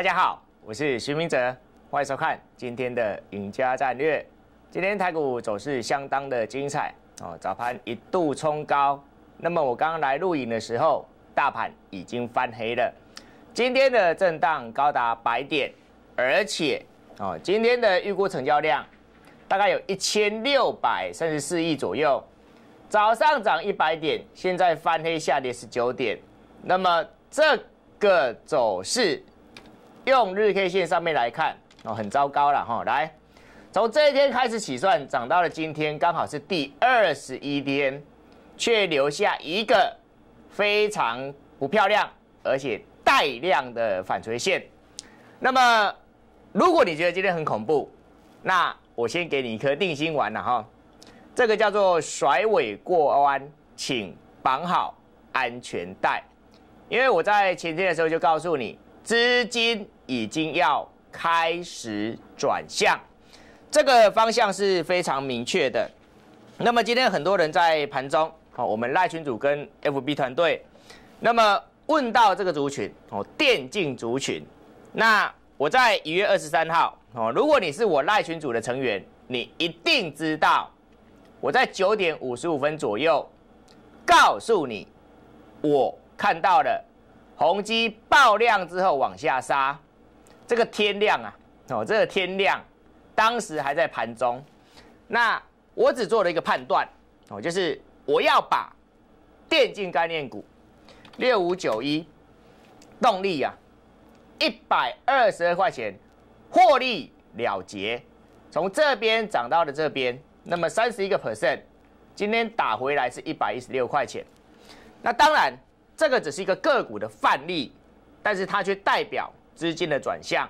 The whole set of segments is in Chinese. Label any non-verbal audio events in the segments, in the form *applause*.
大家好，我是徐明哲，欢迎收看今天的赢家战略。今天台股走势相当的精彩哦，早盘一度冲高，那么我刚刚来录影的时候，大盘已经翻黑了。今天的震荡高达百点，而且哦，今天的预估成交量大概有一千六百三十四亿左右，早上涨一百点，现在翻黑下跌十九点，那么这个走势。用日 K 线上面来看哦，很糟糕了哈。来，从这一天开始起算，涨到了今天，刚好是第二十一天，却留下一个非常不漂亮而且带量的反垂线。那么，如果你觉得今天很恐怖，那我先给你一颗定心丸了哈。这个叫做甩尾过弯，请绑好安全带，因为我在前天的时候就告诉你。资金已经要开始转向，这个方向是非常明确的。那么今天很多人在盘中，哦，我们赖群主跟 FB 团队，那么问到这个族群，哦，电竞族群，那我在一月二十三号，哦，如果你是我赖群主的成员，你一定知道，我在九点五十五分左右告诉你，我看到了。宏基爆量之后往下杀，这个天量啊，哦，这个天量，当时还在盘中，那我只做了一个判断，哦，就是我要把电竞概念股六五九一动力啊一百二十二块钱获利了结，从这边涨到了这边，那么三十一个 percent，今天打回来是一百一十六块钱，那当然。这个只是一个个股的范例，但是它却代表资金的转向。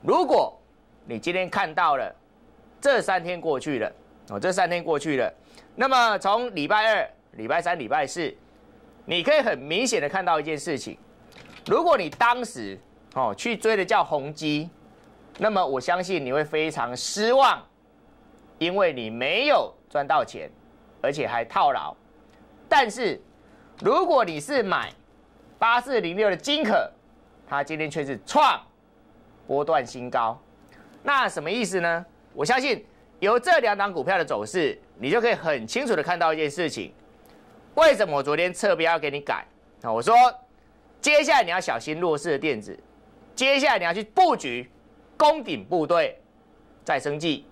如果你今天看到了，这三天过去了哦，这三天过去了，那么从礼拜二、礼拜三、礼拜四，你可以很明显的看到一件事情：，如果你当时哦去追的叫宏基，那么我相信你会非常失望，因为你没有赚到钱，而且还套牢。但是如果你是买八四零六的金可，它今天却是创波段新高，那什么意思呢？我相信由这两档股票的走势，你就可以很清楚的看到一件事情。为什么我昨天特别要给你改？那我说，接下来你要小心弱势的电子，接下来你要去布局攻顶部队再生计。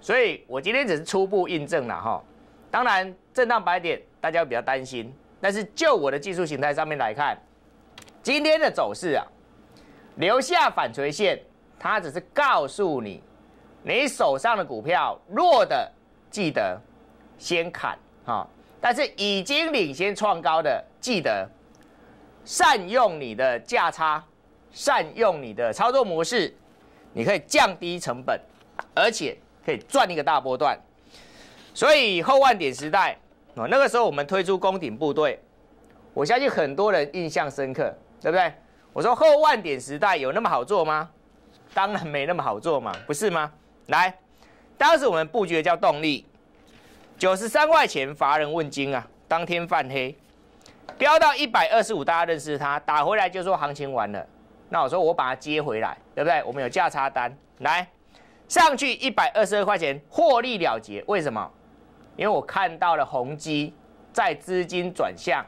所以我今天只是初步印证了哈。当然，震荡白点大家比较担心。但是就我的技术形态上面来看，今天的走势啊，留下反锤线，它只是告诉你，你手上的股票弱的记得先砍啊，但是已经领先创高的记得善用你的价差，善用你的操作模式，你可以降低成本，而且可以赚一个大波段，所以后万点时代。那个时候我们推出攻顶部队，我相信很多人印象深刻，对不对？我说后万点时代有那么好做吗？当然没那么好做嘛，不是吗？来，当时我们布局的叫动力，九十三块钱乏人问津啊，当天泛黑，飙到一百二十五，大家认识他，打回来就说行情完了，那我说我把它接回来，对不对？我们有价差单，来上去一百二十二块钱获利了结，为什么？因为我看到了宏基在资金转向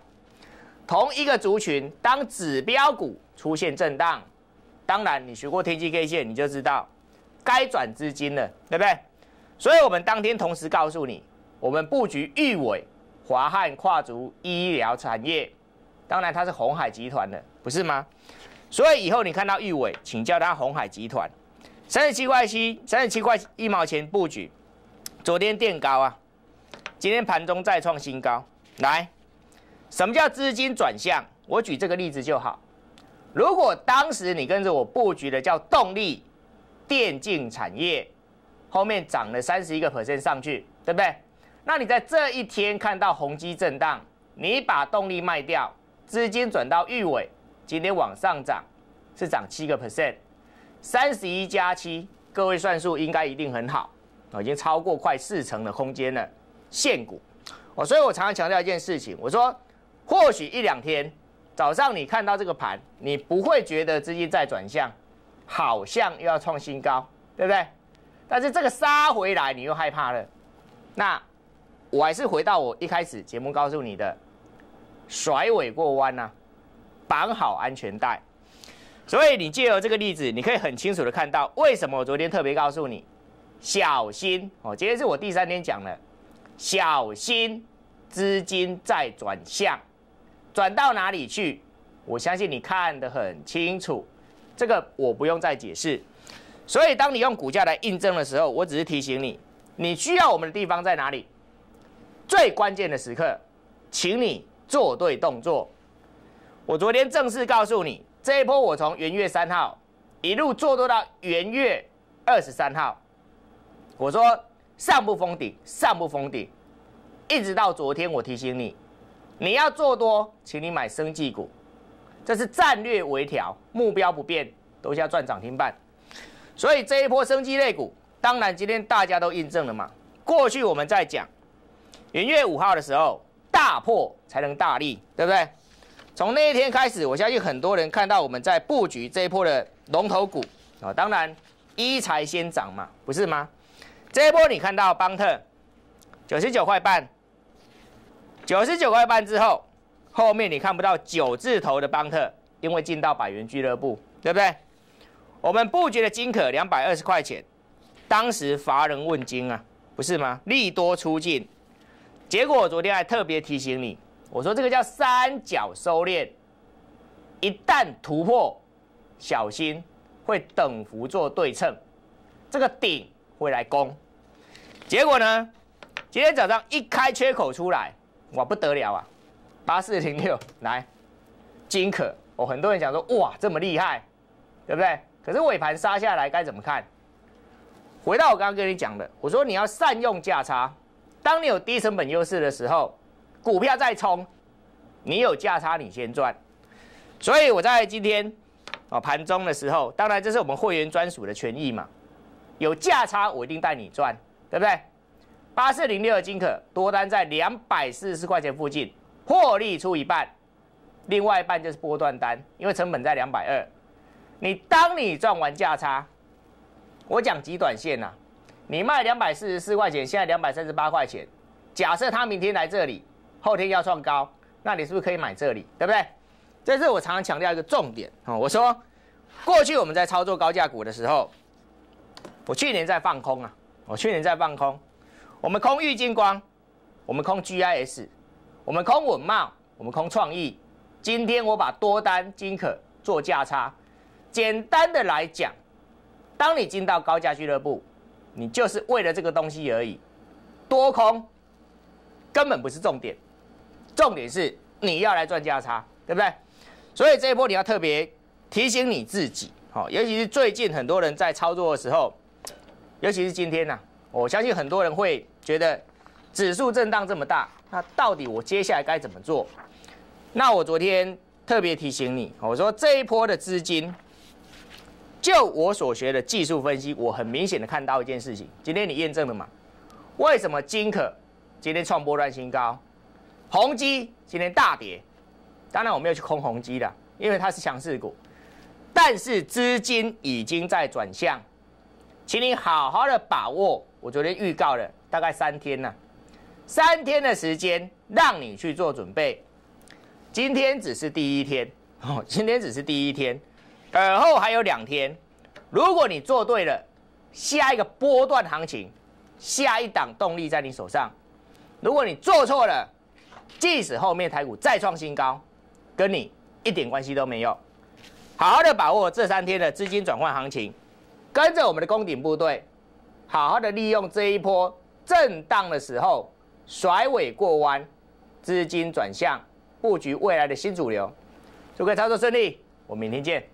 同一个族群，当指标股出现震荡，当然你学过天气 K 线，你就知道该转资金了，对不对？所以我们当天同时告诉你，我们布局豫伟、华汉跨足医疗产业，当然它是红海集团的，不是吗？所以以后你看到豫伟，请叫它红海集团，三十七块七，三十七块一毛钱布局，昨天垫高啊。今天盘中再创新高，来，什么叫资金转向？我举这个例子就好。如果当时你跟着我布局的叫动力电竞产业，后面涨了三十一个 percent 上去，对不对？那你在这一天看到宏基震荡，你把动力卖掉，资金转到裕伟，今天往上涨是涨七个 percent，三十一加七，各位算数应该一定很好已经超过快四成的空间了。现股，哦，所以我常常强调一件事情。我说，或许一两天早上你看到这个盘，你不会觉得资金在转向，好像又要创新高，对不对？但是这个杀回来，你又害怕了。那我还是回到我一开始节目告诉你的，甩尾过弯呐，绑好安全带。所以你借由这个例子，你可以很清楚的看到为什么我昨天特别告诉你小心哦。今天是我第三天讲了。小心，资金再转向，转到哪里去？我相信你看得很清楚，这个我不用再解释。所以，当你用股价来印证的时候，我只是提醒你，你需要我们的地方在哪里？最关键的时刻，请你做对动作。我昨天正式告诉你，这一波我从元月三号一路做多到元月二十三号，我说。上不封顶，上不封顶，一直到昨天我提醒你，你要做多，请你买生计股，这是战略微调，目标不变，都是要赚涨停板。所以这一波生绩类股，当然今天大家都印证了嘛。过去我们在讲元月五号的时候，大破才能大利，对不对？从那一天开始，我相信很多人看到我们在布局这一波的龙头股啊，当然一财先涨嘛，不是吗？这一波你看到邦特九十九块半，九十九块半之后，后面你看不到九字头的邦特，因为进到百元俱乐部，对不对？我们布局的金可两百二十块钱，当时乏人问津啊，不是吗？利多出尽，结果昨天还特别提醒你，我说这个叫三角收敛，一旦突破，小心会等幅做对称，这个顶会来攻。结果呢？今天早上一开缺口出来，哇，不得了啊！八四零六来金可哦，很多人讲说哇，这么厉害，对不对？可是尾盘杀下来该怎么看？回到我刚刚跟你讲的，我说你要善用价差，当你有低成本优势的时候，股票在冲，你有价差你先赚。所以我在今天啊盘中的时候，当然这是我们会员专属的权益嘛，有价差我一定带你赚。对不对？八四零六的金可多单在两百四十四块钱附近，获利出一半，另外一半就是波段单，因为成本在两百二。你当你赚完价差，我讲极短线呐，你卖两百四十四块钱，现在两百三十八块钱，假设他明天来这里，后天要创高，那你是不是可以买这里？对不对？这是我常常强调一个重点啊，我说过去我们在操作高价股的时候，我去年在放空啊。我去年在放空，我们空玉金光，我们空 GIS，我们空稳茂，我们空创意。今天我把多单金可做价差。简单的来讲，当你进到高价俱乐部，你就是为了这个东西而已。多空根本不是重点，重点是你要来赚价差，对不对？所以这一波你要特别提醒你自己，好，尤其是最近很多人在操作的时候。尤其是今天呐，我相信很多人会觉得指数震荡这么大，那到底我接下来该怎么做？那我昨天特别提醒你，我说这一波的资金，就我所学的技术分析，我很明显的看到一件事情，今天你验证了嘛？为什么金可今天创波段新高，宏基今天大跌？当然我没有去空宏基的，因为它是强势股，但是资金已经在转向。请你好好的把握，我昨天预告了大概三天呢，三天的时间让你去做准备，今天只是第一天 *laughs* 哦，今天只是第一天，而后还有两天，如果你做对了，下一个波段行情，下一档动力在你手上，如果你做错了，即使后面台股再创新高，跟你一点关系都没有，好好的把握这三天的资金转换行情。跟着我们的攻顶部队，好好的利用这一波震荡的时候甩尾过弯，资金转向布局未来的新主流，祝各位操作顺利，我们明天见。